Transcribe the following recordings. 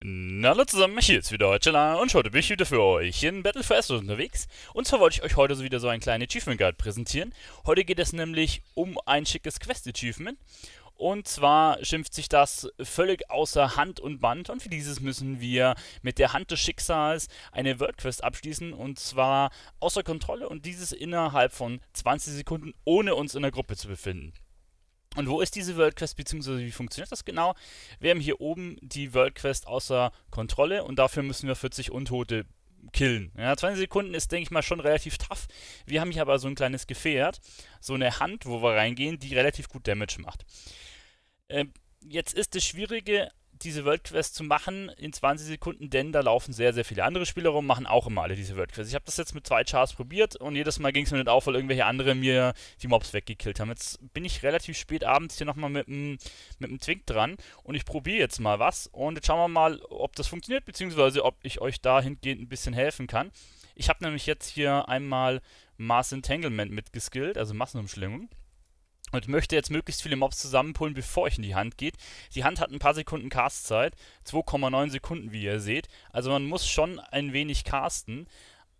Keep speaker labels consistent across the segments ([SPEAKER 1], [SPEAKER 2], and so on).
[SPEAKER 1] Na hallo zusammen, hier ist wieder Chella und heute bin ich wieder für euch in Battle for Astros unterwegs. Und zwar wollte ich euch heute so wieder so einen kleinen Achievement Guide präsentieren. Heute geht es nämlich um ein schickes Quest-Achievement. Und zwar schimpft sich das völlig außer Hand und Band. Und für dieses müssen wir mit der Hand des Schicksals eine World Quest abschließen. Und zwar außer Kontrolle und dieses innerhalb von 20 Sekunden, ohne uns in der Gruppe zu befinden. Und wo ist diese World Quest, beziehungsweise wie funktioniert das genau? Wir haben hier oben die World Quest außer Kontrolle und dafür müssen wir 40 Untote killen. Ja, 20 Sekunden ist, denke ich mal, schon relativ tough. Wir haben hier aber so ein kleines Gefährt, so eine Hand, wo wir reingehen, die relativ gut Damage macht. Ähm, jetzt ist das Schwierige diese World Quest zu machen in 20 Sekunden, denn da laufen sehr, sehr viele andere Spieler rum, machen auch immer alle diese World Quest. Ich habe das jetzt mit zwei Chars probiert und jedes Mal ging es mir nicht auf, weil irgendwelche anderen mir die Mobs weggekillt haben. Jetzt bin ich relativ spät abends hier nochmal mit einem mit Twink dran und ich probiere jetzt mal was und jetzt schauen wir mal, ob das funktioniert, beziehungsweise ob ich euch dahingehend ein bisschen helfen kann. Ich habe nämlich jetzt hier einmal Mass Entanglement mitgeskillt, also Massenumschlingung und möchte jetzt möglichst viele Mobs zusammenpullen, bevor ich in die Hand geht. Die Hand hat ein paar Sekunden Castzeit, 2,9 Sekunden, wie ihr seht. Also man muss schon ein wenig casten,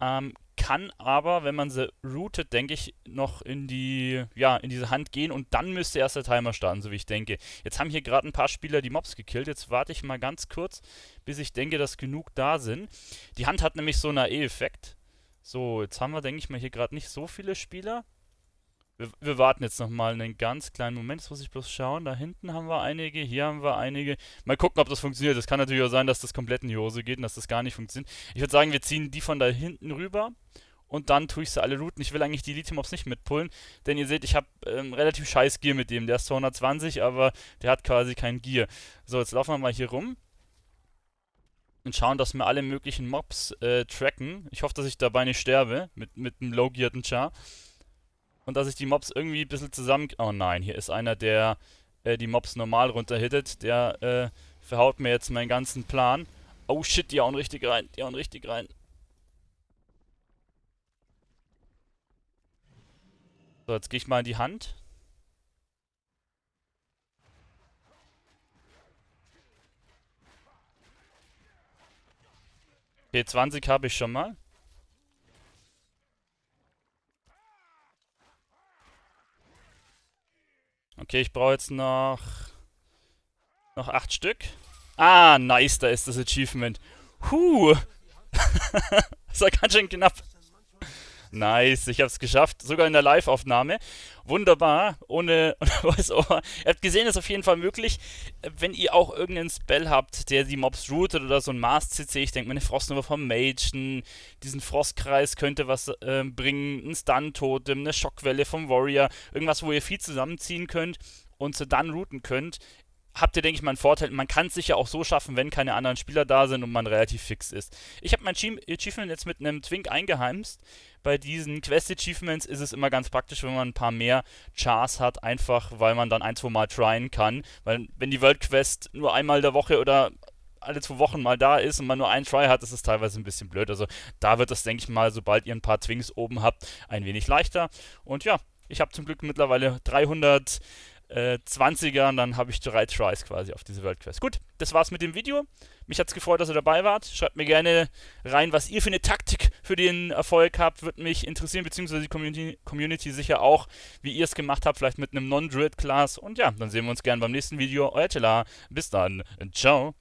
[SPEAKER 1] ähm, kann aber, wenn man sie routet, denke ich, noch in die, ja, in diese Hand gehen und dann müsste erst der Timer starten, so wie ich denke. Jetzt haben hier gerade ein paar Spieler die Mobs gekillt, jetzt warte ich mal ganz kurz, bis ich denke, dass genug da sind. Die Hand hat nämlich so einen E-Effekt. So, jetzt haben wir, denke ich mal, hier gerade nicht so viele Spieler. Wir, wir warten jetzt nochmal einen ganz kleinen Moment. Jetzt muss ich bloß schauen. Da hinten haben wir einige, hier haben wir einige. Mal gucken, ob das funktioniert. Es kann natürlich auch sein, dass das komplett in die Hose geht und dass das gar nicht funktioniert. Ich würde sagen, wir ziehen die von da hinten rüber und dann tue ich sie alle routen. Ich will eigentlich die Lithium-Ops nicht mitpullen, denn ihr seht, ich habe ähm, relativ scheiß Gear mit dem. Der ist 220, aber der hat quasi kein Gear. So, jetzt laufen wir mal hier rum und schauen, dass wir alle möglichen Mobs äh, tracken. Ich hoffe, dass ich dabei nicht sterbe mit, mit einem low-gearten Char und dass ich die Mobs irgendwie ein bisschen zusammen... Oh nein, hier ist einer, der äh, die Mobs normal runterhittet. Der äh, verhaut mir jetzt meinen ganzen Plan. Oh shit, die hauen richtig rein. Die hauen richtig rein. So, jetzt gehe ich mal in die Hand. Okay, 20 habe ich schon mal. Okay, ich brauche jetzt noch... Noch acht Stück. Ah, nice, da ist das Achievement. Huh! das war ganz schön knapp. Nice, ich habe es geschafft, sogar in der Live-Aufnahme. Wunderbar, ohne VoiceOver. Ihr habt gesehen, ist auf jeden Fall möglich. Wenn ihr auch irgendeinen Spell habt, der die Mobs rootet oder so ein Mars-CC, ich denke mal eine Frostnummer vom Magen, diesen Frostkreis könnte was äh, bringen, ein Stun-Totem, eine Schockwelle vom Warrior, irgendwas, wo ihr viel zusammenziehen könnt und so dann routen könnt, habt ihr, denke ich mal, einen Vorteil. Man kann es sicher auch so schaffen, wenn keine anderen Spieler da sind und man relativ fix ist. Ich habe mein Achievement jetzt mit einem Twink eingeheimst. Bei diesen Quest-Achievements ist es immer ganz praktisch, wenn man ein paar mehr Chars hat, einfach weil man dann ein, zwei Mal tryen kann. Weil wenn die World Quest nur einmal der Woche oder alle zwei Wochen mal da ist und man nur einen Try hat, ist es teilweise ein bisschen blöd. Also da wird das, denke ich mal, sobald ihr ein paar Twinks oben habt, ein wenig leichter. Und ja, ich habe zum Glück mittlerweile 300 äh, 20ern, dann habe ich drei Tries quasi auf diese World Quest. Gut, das war's mit dem Video. Mich hat's gefreut, dass ihr dabei wart. Schreibt mir gerne rein, was ihr für eine Taktik für den Erfolg habt. Würde mich interessieren, beziehungsweise die Community, Community sicher auch, wie ihr es gemacht habt, vielleicht mit einem Non-Druid-Class. Und ja, dann sehen wir uns gerne beim nächsten Video. Euer Tela. Bis dann. Ciao.